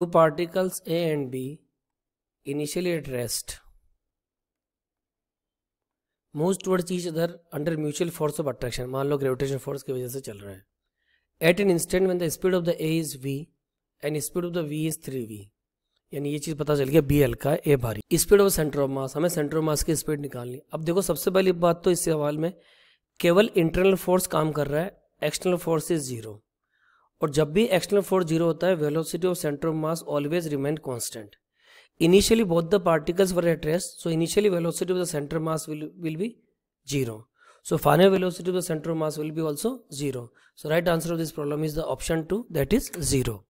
two particles A and B initially at rest moves towards each other under mutual force of attraction मान लो gravitational force की वजह से चल रहे हैं at an instant when the speed of the A is v and speed of the v is 3v यानी ये चीज़ पता चल गया बी हल्का ए भारी speed of centre of mass हमें सेंटर ऑफ मास की स्पीड निकालनी अब देखो सबसे पहली बात तो इस सवाल में केवल इंटरनल फोर्स काम कर रहा है एक्सटर्नल फोर्स इज जीरो और जब भी एक्सटर्नल फोर्स जीरो होता है velocity of centre of mass always remain constant initially both the particles were at rest so initially velocity of the centre mass will be zero so final velocity of the centre mass will be also zero so right answer of this problem is the option two that is zero